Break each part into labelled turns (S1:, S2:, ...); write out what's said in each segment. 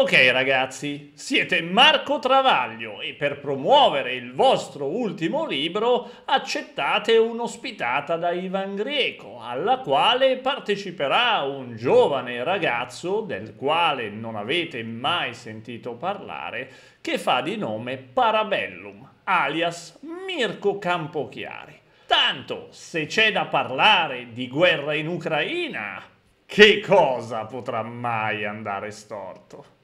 S1: Ok ragazzi, siete Marco Travaglio e per promuovere il vostro ultimo libro accettate un'ospitata da Ivan Greco alla quale parteciperà un giovane ragazzo del quale non avete mai sentito parlare che fa di nome Parabellum, alias Mirko Campochiari. Tanto se c'è da parlare di guerra in Ucraina, che cosa potrà mai andare storto?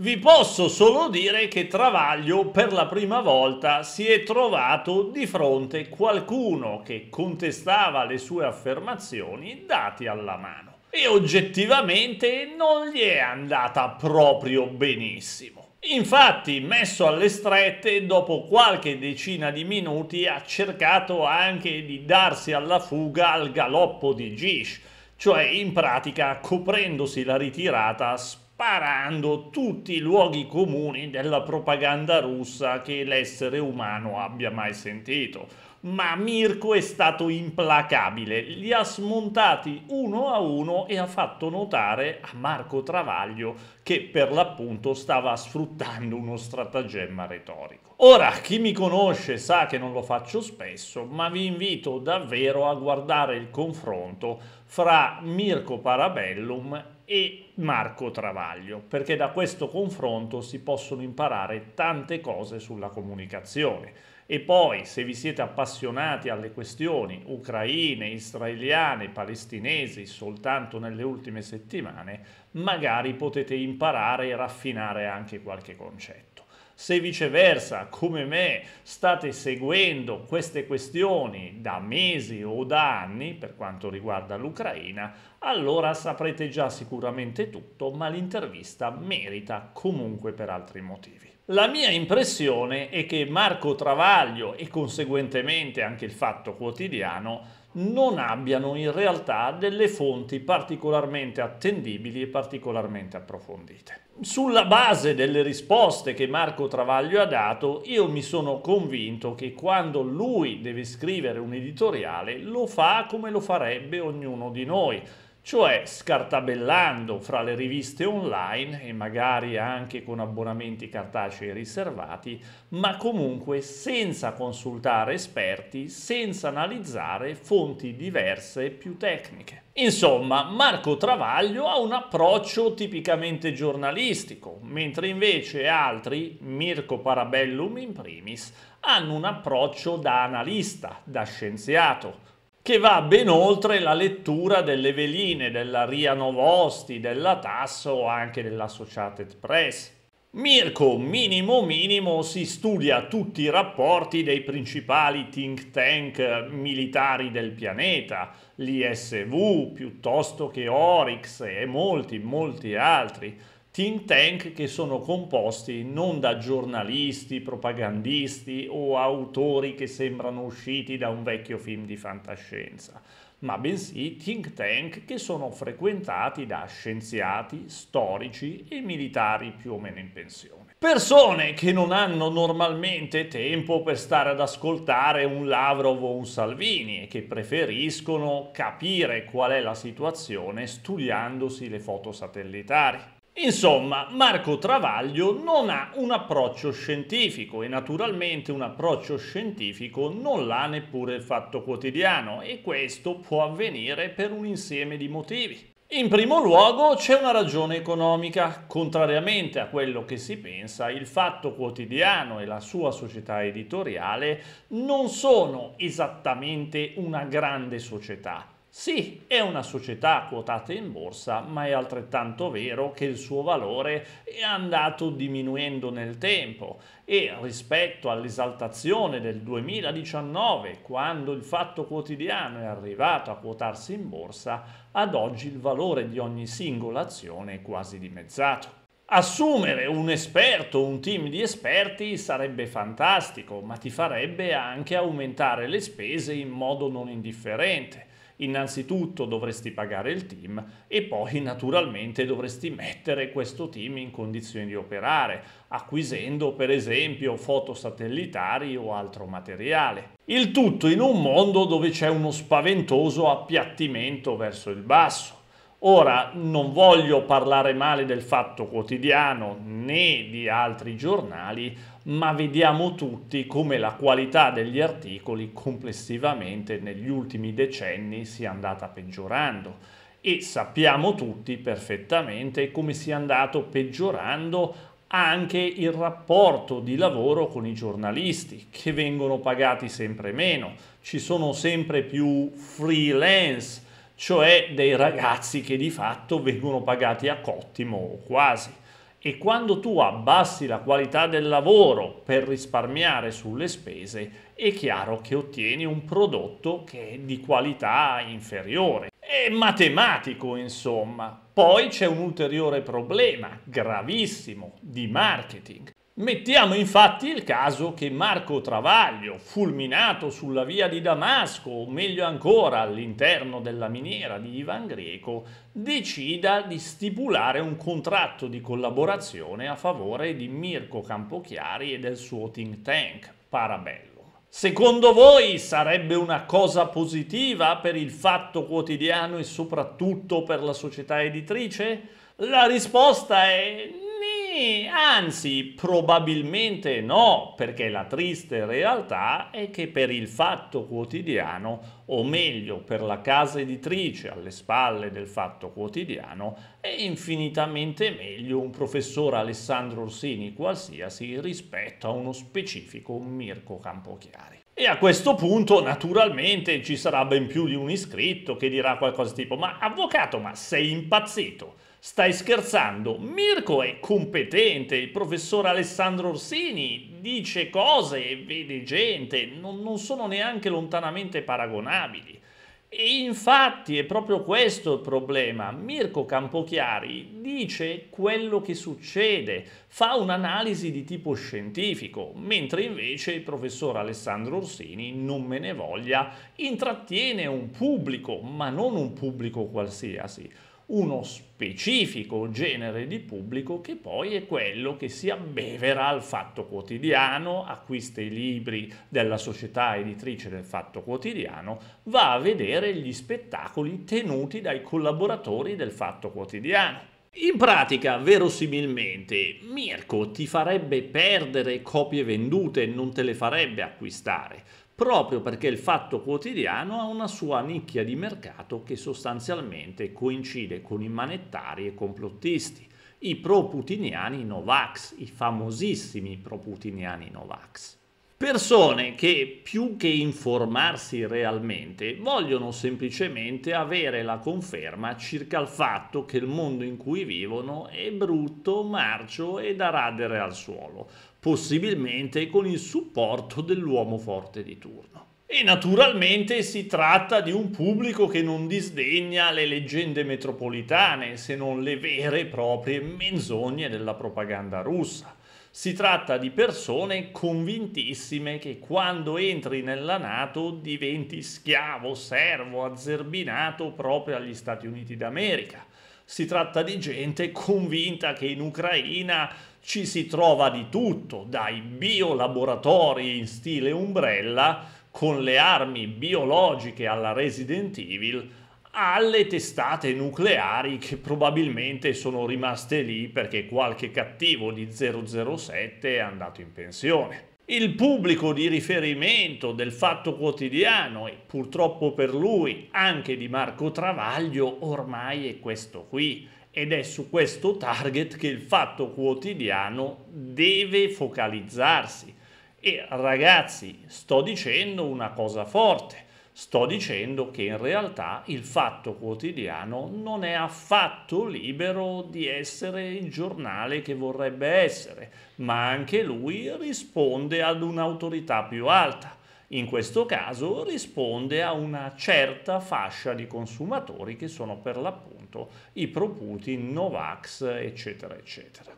S1: vi posso solo dire che Travaglio per la prima volta si è trovato di fronte qualcuno che contestava le sue affermazioni dati alla mano e oggettivamente non gli è andata proprio benissimo. Infatti, messo alle strette, dopo qualche decina di minuti ha cercato anche di darsi alla fuga al galoppo di Gish, cioè in pratica coprendosi la ritirata sparando tutti i luoghi comuni della propaganda russa che l'essere umano abbia mai sentito. Ma Mirko è stato implacabile, li ha smontati uno a uno e ha fatto notare a Marco Travaglio che per l'appunto stava sfruttando uno stratagemma retorico. Ora, chi mi conosce sa che non lo faccio spesso, ma vi invito davvero a guardare il confronto fra Mirko Parabellum e Marco Travaglio, perché da questo confronto si possono imparare tante cose sulla comunicazione. E poi, se vi siete appassionati alle questioni ucraine, israeliane, palestinesi soltanto nelle ultime settimane, magari potete imparare e raffinare anche qualche concetto. Se viceversa, come me, state seguendo queste questioni da mesi o da anni per quanto riguarda l'Ucraina, allora saprete già sicuramente tutto, ma l'intervista merita comunque per altri motivi. La mia impressione è che Marco Travaglio e conseguentemente anche il Fatto Quotidiano non abbiano in realtà delle fonti particolarmente attendibili e particolarmente approfondite. Sulla base delle risposte che Marco Travaglio ha dato, io mi sono convinto che quando lui deve scrivere un editoriale lo fa come lo farebbe ognuno di noi cioè scartabellando fra le riviste online e magari anche con abbonamenti cartacei riservati, ma comunque senza consultare esperti, senza analizzare fonti diverse e più tecniche. Insomma, Marco Travaglio ha un approccio tipicamente giornalistico, mentre invece altri, Mirko Parabellum in primis, hanno un approccio da analista, da scienziato che va ben oltre la lettura delle veline, della Ria Novosti, della Tasso o anche dell'Associated Press. Mirko, minimo minimo, si studia tutti i rapporti dei principali think tank militari del pianeta, l'ISV piuttosto che Oryx e molti, molti altri think tank che sono composti non da giornalisti, propagandisti o autori che sembrano usciti da un vecchio film di fantascienza, ma bensì think tank che sono frequentati da scienziati, storici e militari più o meno in pensione. Persone che non hanno normalmente tempo per stare ad ascoltare un Lavrov o un Salvini e che preferiscono capire qual è la situazione studiandosi le foto satellitari. Insomma, Marco Travaglio non ha un approccio scientifico e naturalmente un approccio scientifico non l'ha neppure il fatto quotidiano e questo può avvenire per un insieme di motivi. In primo luogo c'è una ragione economica. Contrariamente a quello che si pensa, il Fatto Quotidiano e la sua società editoriale non sono esattamente una grande società. Sì, è una società quotata in borsa, ma è altrettanto vero che il suo valore è andato diminuendo nel tempo e rispetto all'esaltazione del 2019, quando il Fatto Quotidiano è arrivato a quotarsi in borsa, ad oggi il valore di ogni singola azione è quasi dimezzato. Assumere un esperto, un team di esperti sarebbe fantastico, ma ti farebbe anche aumentare le spese in modo non indifferente innanzitutto dovresti pagare il team e poi naturalmente dovresti mettere questo team in condizioni di operare, acquisendo per esempio foto satellitari o altro materiale. Il tutto in un mondo dove c'è uno spaventoso appiattimento verso il basso. Ora non voglio parlare male del Fatto Quotidiano né di altri giornali, ma vediamo tutti come la qualità degli articoli complessivamente negli ultimi decenni sia andata peggiorando e sappiamo tutti perfettamente come sia andato peggiorando anche il rapporto di lavoro con i giornalisti che vengono pagati sempre meno, ci sono sempre più freelance cioè dei ragazzi che di fatto vengono pagati a cottimo o quasi. E quando tu abbassi la qualità del lavoro per risparmiare sulle spese, è chiaro che ottieni un prodotto che è di qualità inferiore. È matematico, insomma. Poi c'è un ulteriore problema, gravissimo, di marketing. Mettiamo infatti il caso che Marco Travaglio, fulminato sulla via di Damasco, o meglio ancora all'interno della miniera di Ivan Greco, decida di stipulare un contratto di collaborazione a favore di Mirko Campochiari e del suo think tank, Parabello. Secondo voi sarebbe una cosa positiva per il fatto quotidiano e soprattutto per la società editrice? La risposta è no. Eh, anzi, probabilmente no, perché la triste realtà è che per il fatto quotidiano, o meglio per la casa editrice alle spalle del fatto quotidiano, è infinitamente meglio un professor Alessandro Orsini qualsiasi rispetto a uno specifico Mirko Campochiari. E a questo punto naturalmente ci sarà ben più di un iscritto che dirà qualcosa tipo ma avvocato ma sei impazzito? Stai scherzando? Mirko è competente, il professor Alessandro Orsini dice cose e vede gente, non, non sono neanche lontanamente paragonabili. E infatti è proprio questo il problema. Mirko Campochiari dice quello che succede, fa un'analisi di tipo scientifico, mentre invece il professor Alessandro Orsini, non me ne voglia, intrattiene un pubblico, ma non un pubblico qualsiasi uno specifico genere di pubblico che poi è quello che si abbevera al fatto quotidiano, acquista i libri della società editrice del fatto quotidiano, va a vedere gli spettacoli tenuti dai collaboratori del fatto quotidiano. In pratica, verosimilmente, Mirko ti farebbe perdere copie vendute e non te le farebbe acquistare, proprio perché il fatto quotidiano ha una sua nicchia di mercato che sostanzialmente coincide con i manettari e complottisti, i pro-putiniani Novax, i famosissimi pro-putiniani Novax. Persone che più che informarsi realmente vogliono semplicemente avere la conferma circa il fatto che il mondo in cui vivono è brutto, marcio e da radere al suolo, possibilmente con il supporto dell'uomo forte di turno. E naturalmente si tratta di un pubblico che non disdegna le leggende metropolitane, se non le vere e proprie menzogne della propaganda russa. Si tratta di persone convintissime che quando entri nella Nato diventi schiavo, servo, azzerbinato proprio agli Stati Uniti d'America. Si tratta di gente convinta che in Ucraina ci si trova di tutto, dai biolaboratori in stile Umbrella con le armi biologiche alla Resident Evil alle testate nucleari che probabilmente sono rimaste lì perché qualche cattivo di 007 è andato in pensione. Il pubblico di riferimento del Fatto Quotidiano e purtroppo per lui anche di Marco Travaglio ormai è questo qui ed è su questo target che il Fatto Quotidiano deve focalizzarsi. E ragazzi, sto dicendo una cosa forte Sto dicendo che in realtà il fatto quotidiano non è affatto libero di essere il giornale che vorrebbe essere, ma anche lui risponde ad un'autorità più alta. In questo caso risponde a una certa fascia di consumatori che sono per l'appunto i proputi Novax, eccetera, eccetera.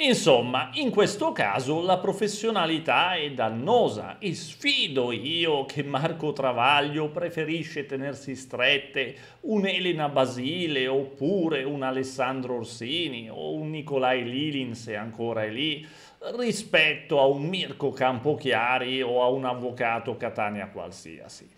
S1: Insomma, in questo caso la professionalità è dannosa e sfido io che Marco Travaglio preferisce tenersi strette un Elena Basile oppure un Alessandro Orsini o un Nicolai Lilin se ancora è lì rispetto a un Mirko Campochiari o a un avvocato Catania qualsiasi.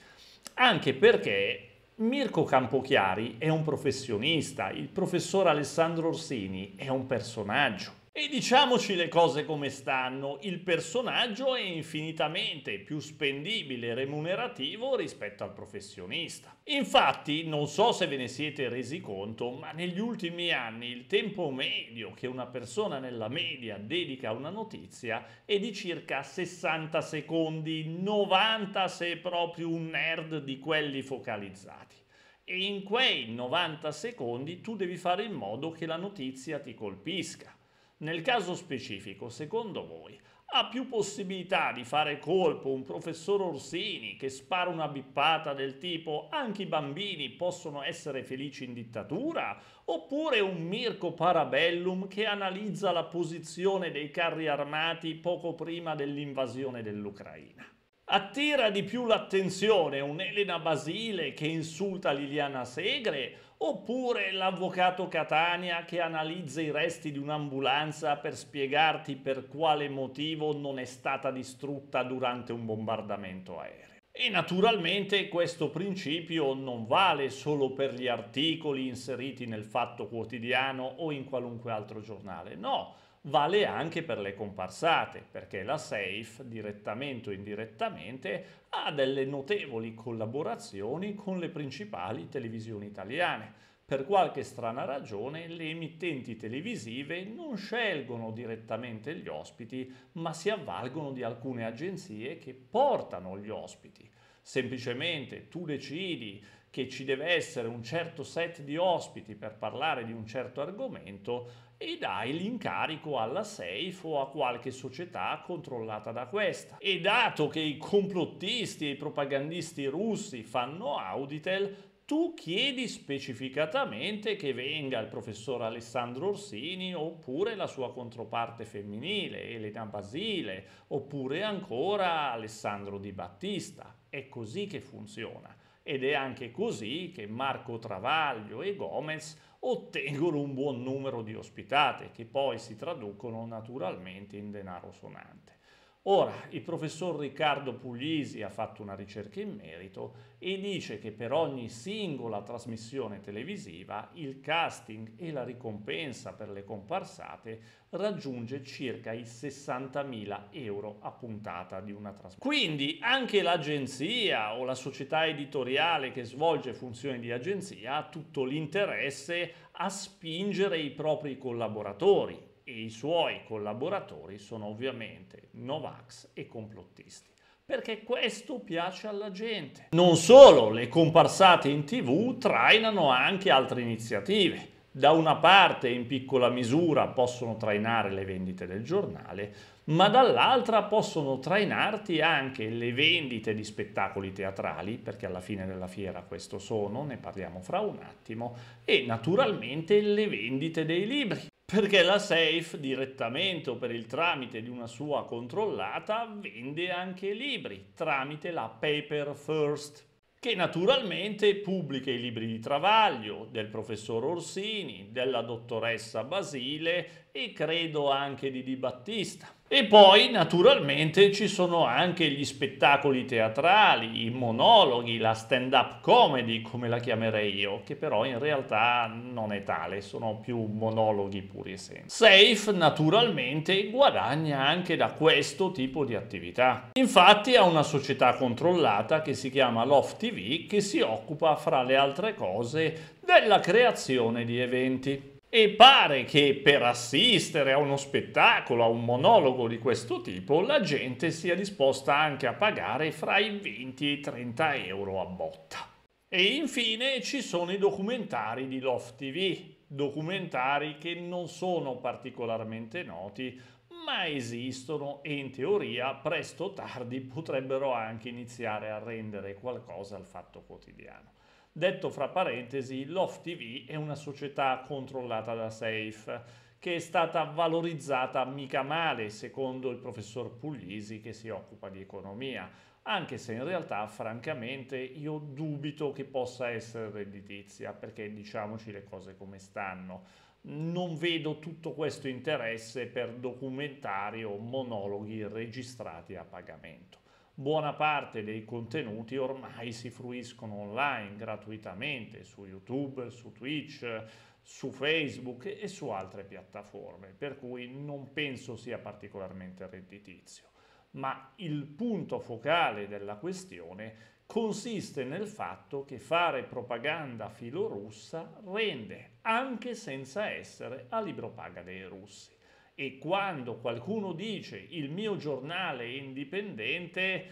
S1: Anche perché Mirko Campochiari è un professionista, il professor Alessandro Orsini è un personaggio. E diciamoci le cose come stanno, il personaggio è infinitamente più spendibile e remunerativo rispetto al professionista. Infatti, non so se ve ne siete resi conto, ma negli ultimi anni il tempo medio che una persona nella media dedica a una notizia è di circa 60 secondi, 90 se è proprio un nerd di quelli focalizzati e in quei 90 secondi tu devi fare in modo che la notizia ti colpisca. Nel caso specifico, secondo voi, ha più possibilità di fare colpo un professor Orsini che spara una bippata del tipo anche i bambini possono essere felici in dittatura? Oppure un Mirko Parabellum che analizza la posizione dei carri armati poco prima dell'invasione dell'Ucraina? Attira di più l'attenzione un'Elena Basile che insulta Liliana Segre oppure l'avvocato Catania che analizza i resti di un'ambulanza per spiegarti per quale motivo non è stata distrutta durante un bombardamento aereo. E naturalmente questo principio non vale solo per gli articoli inseriti nel Fatto Quotidiano o in qualunque altro giornale, no, vale anche per le comparsate, perché la SAFE, direttamente o indirettamente, ha delle notevoli collaborazioni con le principali televisioni italiane. Per qualche strana ragione le emittenti televisive non scelgono direttamente gli ospiti, ma si avvalgono di alcune agenzie che portano gli ospiti. Semplicemente tu decidi che ci deve essere un certo set di ospiti per parlare di un certo argomento e dai l'incarico alla SAFE o a qualche società controllata da questa. E dato che i complottisti e i propagandisti russi fanno Auditel, tu chiedi specificatamente che venga il professor Alessandro Orsini oppure la sua controparte femminile, Elena Basile, oppure ancora Alessandro Di Battista. È così che funziona. Ed è anche così che Marco Travaglio e Gomez ottengono un buon numero di ospitate, che poi si traducono naturalmente in denaro sonante. Ora, il professor Riccardo Puglisi ha fatto una ricerca in merito e dice che per ogni singola trasmissione televisiva il casting e la ricompensa per le comparsate raggiunge circa i 60.000 euro a puntata di una trasmissione. Quindi anche l'agenzia o la società editoriale che svolge funzioni di agenzia ha tutto l'interesse a spingere i propri collaboratori e i suoi collaboratori sono ovviamente Novax e complottisti perché questo piace alla gente. Non solo, le comparsate in tv trainano anche altre iniziative. Da una parte in piccola misura possono trainare le vendite del giornale, ma dall'altra possono trainarti anche le vendite di spettacoli teatrali, perché alla fine della fiera questo sono, ne parliamo fra un attimo, e naturalmente le vendite dei libri perché la SAFE direttamente o per il tramite di una sua controllata vende anche libri tramite la Paper First che naturalmente pubblica i libri di Travaglio, del professor Orsini, della dottoressa Basile e credo anche di Di Battista. E poi naturalmente ci sono anche gli spettacoli teatrali, i monologhi, la stand-up comedy come la chiamerei io, che però in realtà non è tale, sono più monologhi puri e semplici. Safe naturalmente guadagna anche da questo tipo di attività. Infatti ha una società controllata che si chiama Loft TV che si occupa fra le altre cose della creazione di eventi. E pare che per assistere a uno spettacolo, a un monologo di questo tipo, la gente sia disposta anche a pagare fra i 20 e i 30 euro a botta. E infine ci sono i documentari di Loft TV, documentari che non sono particolarmente noti, ma esistono e in teoria presto o tardi potrebbero anche iniziare a rendere qualcosa al fatto quotidiano. Detto fra parentesi, Loft TV è una società controllata da Safe che è stata valorizzata mica male, secondo il professor Puglisi che si occupa di economia, anche se in realtà francamente io dubito che possa essere redditizia, perché diciamoci le cose come stanno. Non vedo tutto questo interesse per documentari o monologhi registrati a pagamento buona parte dei contenuti ormai si fruiscono online gratuitamente su YouTube, su Twitch, su Facebook e su altre piattaforme, per cui non penso sia particolarmente redditizio. Ma il punto focale della questione consiste nel fatto che fare propaganda filorussa rende, anche senza essere a libro paga dei russi e quando qualcuno dice il mio giornale è indipendente,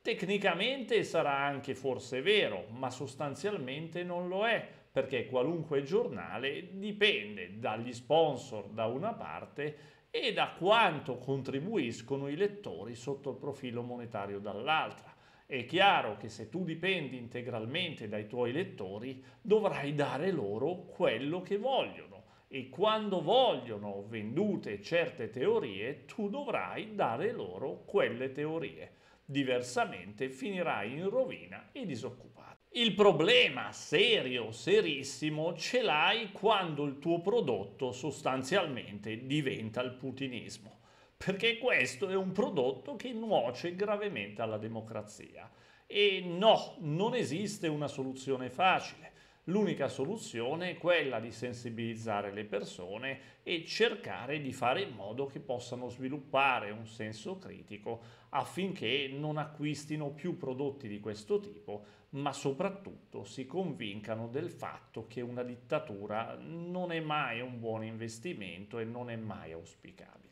S1: tecnicamente sarà anche forse vero, ma sostanzialmente non lo è, perché qualunque giornale dipende dagli sponsor da una parte e da quanto contribuiscono i lettori sotto il profilo monetario dall'altra. È chiaro che se tu dipendi integralmente dai tuoi lettori dovrai dare loro quello che vogliono e quando vogliono vendute certe teorie, tu dovrai dare loro quelle teorie. Diversamente finirai in rovina e disoccupato. Il problema serio, serissimo, ce l'hai quando il tuo prodotto sostanzialmente diventa il putinismo perché questo è un prodotto che nuoce gravemente alla democrazia. E no, non esiste una soluzione facile. L'unica soluzione è quella di sensibilizzare le persone e cercare di fare in modo che possano sviluppare un senso critico affinché non acquistino più prodotti di questo tipo, ma soprattutto si convincano del fatto che una dittatura non è mai un buon investimento e non è mai auspicabile.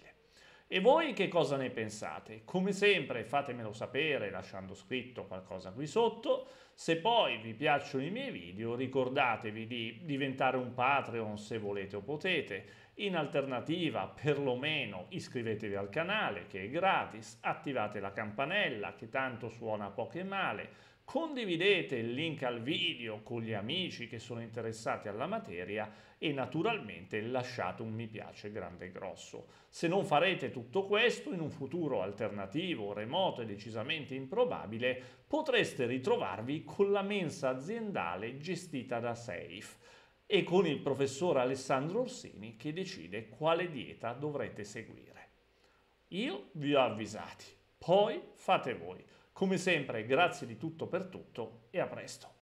S1: E voi che cosa ne pensate? Come sempre fatemelo sapere lasciando scritto qualcosa qui sotto. Se poi vi piacciono i miei video ricordatevi di diventare un Patreon se volete o potete in alternativa, perlomeno iscrivetevi al canale che è gratis, attivate la campanella che tanto suona poco male, condividete il link al video con gli amici che sono interessati alla materia e naturalmente lasciate un mi piace grande e grosso. Se non farete tutto questo in un futuro alternativo, remoto e decisamente improbabile, potreste ritrovarvi con la mensa aziendale gestita da Safe e con il professor Alessandro Orsini che decide quale dieta dovrete seguire. Io vi ho avvisati, poi fate voi. Come sempre grazie di tutto per tutto e a presto.